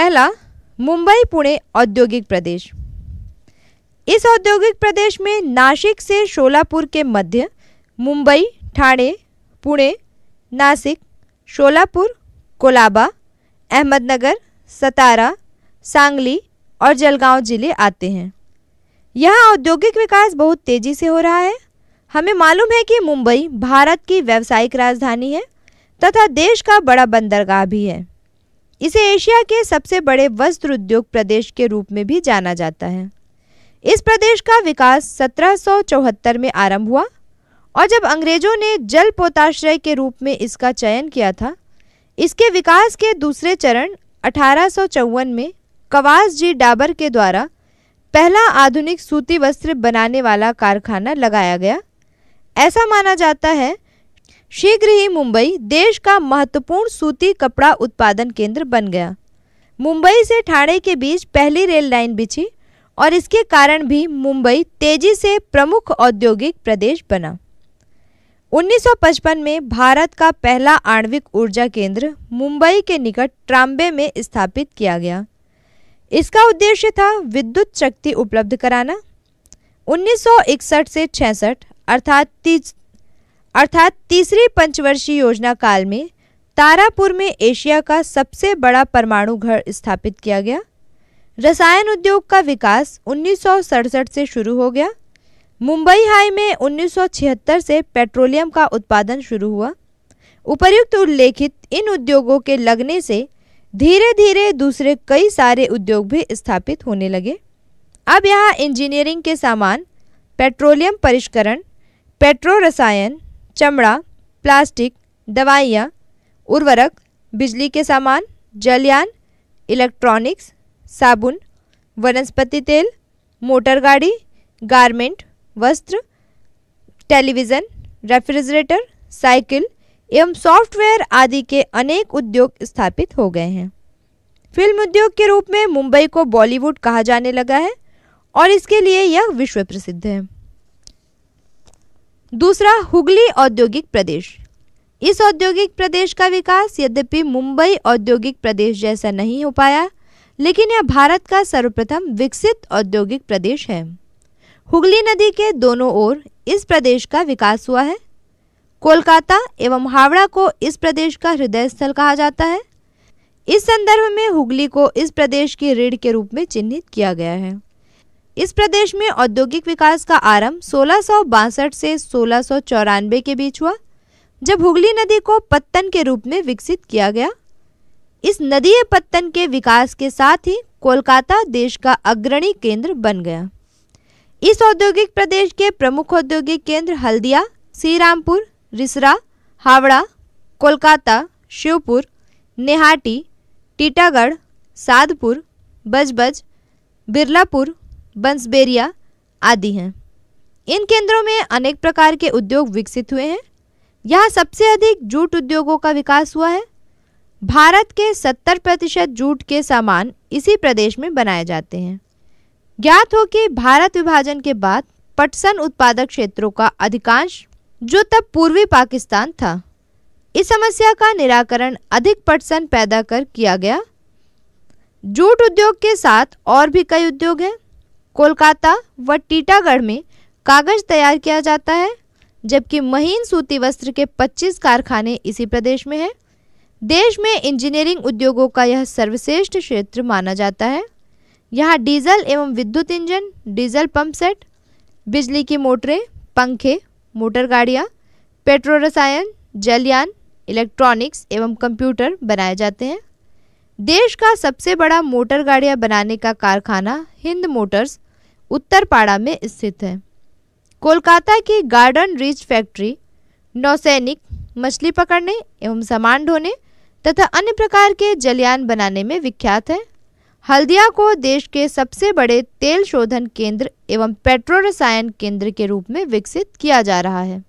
पहला मुंबई पुणे औद्योगिक प्रदेश इस औद्योगिक प्रदेश में नासिक से शोलापुर के मध्य मुंबई ठाणे पुणे नासिक शोलापुर कोलाबा अहमदनगर सतारा सांगली और जलगांव जिले आते हैं यहाँ औद्योगिक विकास बहुत तेज़ी से हो रहा है हमें मालूम है कि मुंबई भारत की व्यावसायिक राजधानी है तथा देश का बड़ा बंदरगाह भी है इसे एशिया के सबसे बड़े वस्त्र उद्योग प्रदेश के रूप में भी जाना जाता है इस प्रदेश का विकास सत्रह में आरंभ हुआ और जब अंग्रेजों ने जल पोताश्रय के रूप में इसका चयन किया था इसके विकास के दूसरे चरण अठारह में कवास जी डाबर के द्वारा पहला आधुनिक सूती वस्त्र बनाने वाला कारखाना लगाया गया ऐसा माना जाता है शीघ्र ही मुंबई देश का महत्वपूर्ण सूती कपड़ा उत्पादन केंद्र बन गया मुंबई से ठाणे के बीच पहली रेल लाइन बिछी और इसके कारण भी मुंबई तेजी से प्रमुख औद्योगिक प्रदेश बना 1955 में भारत का पहला आणविक ऊर्जा केंद्र मुंबई के निकट ट्राम्बे में स्थापित किया गया इसका उद्देश्य था विद्युत शक्ति उपलब्ध कराना 1961 से 66 अर्थात अर्थात तीसरी पंचवर्षीय योजना काल में तारापुर में एशिया का सबसे बड़ा परमाणु घर स्थापित किया गया रसायन उद्योग का विकास उन्नीस से शुरू हो गया मुंबई हाई में 1976 से पेट्रोलियम का उत्पादन शुरू हुआ उपर्युक्त उल्लेखित इन उद्योगों के लगने से धीरे धीरे दूसरे कई सारे उद्योग भी स्थापित होने लगे अब यहाँ इंजीनियरिंग के सामान पेट्रोलियम परिष्करण पेट्रो रसायन चमड़ा प्लास्टिक दवाइयाँ उर्वरक बिजली के सामान जलयान इलेक्ट्रॉनिक्स साबुन वनस्पति तेल मोटर गाड़ी गारमेंट वस्त्र टेलीविज़न रेफ्रिजरेटर साइकिल एवं सॉफ्टवेयर आदि के अनेक उद्योग स्थापित हो गए हैं फिल्म उद्योग के रूप में मुंबई को बॉलीवुड कहा जाने लगा है और इसके लिए यह विश्व प्रसिद्ध है दूसरा हुगली औद्योगिक प्रदेश इस औद्योगिक प्रदेश का विकास यद्यपि मुंबई औद्योगिक प्रदेश जैसा नहीं हो पाया लेकिन यह भारत का सर्वप्रथम विकसित औद्योगिक प्रदेश है हुगली नदी के दोनों ओर इस प्रदेश का विकास हुआ है कोलकाता एवं हावड़ा को इस प्रदेश का हृदय स्थल कहा जाता है इस संदर्भ में हुगली को इस प्रदेश की रीढ़ के रूप में चिन्हित किया गया है इस प्रदेश में औद्योगिक विकास का आरंभ सोलह से सोलह के बीच हुआ जब हुगली नदी को पत्तन के रूप में विकसित किया गया इस नदीय पत्तन के विकास के साथ ही कोलकाता देश का अग्रणी केंद्र बन गया इस औद्योगिक प्रदेश के प्रमुख औद्योगिक केंद्र हल्दिया सीरामपुर रिसरा हावड़ा कोलकाता शिवपुर नेहाटी टीटागढ़ साधपुर बजबज बिरलापुर बंसबेरिया आदि हैं इन केंद्रों में अनेक प्रकार के उद्योग विकसित हुए हैं यहाँ सबसे अधिक जूट उद्योगों का विकास हुआ है भारत के 70 प्रतिशत जूट के सामान इसी प्रदेश में बनाए जाते हैं ज्ञात हो कि भारत विभाजन के बाद पटसन उत्पादक क्षेत्रों का अधिकांश जो तब पूर्वी पाकिस्तान था इस समस्या का निराकरण अधिक पटसन पैदा कर किया गया जूट उद्योग के साथ और भी कई उद्योग हैं कोलकाता व टीटागढ़ में कागज तैयार किया जाता है जबकि महीन सूती वस्त्र के 25 कारखाने इसी प्रदेश में हैं देश में इंजीनियरिंग उद्योगों का यह सर्वश्रेष्ठ क्षेत्र माना जाता है यहाँ डीजल एवं विद्युत इंजन डीजल पंप सेट बिजली की मोटरें पंखे मोटर गाड़ियाँ रसायन जलयान इलेक्ट्रॉनिक्स एवं कंप्यूटर बनाए जाते हैं देश का सबसे बड़ा मोटर गाड़ियां बनाने का कारखाना हिंद मोटर्स उत्तरपाड़ा में स्थित है कोलकाता की गार्डन रिच फैक्ट्री नौसैनिक मछली पकड़ने एवं सामान ढोने तथा अन्य प्रकार के जलयान बनाने में विख्यात है हल्दिया को देश के सबसे बड़े तेल शोधन केंद्र एवं पेट्रो रसायन केंद्र के रूप में विकसित किया जा रहा है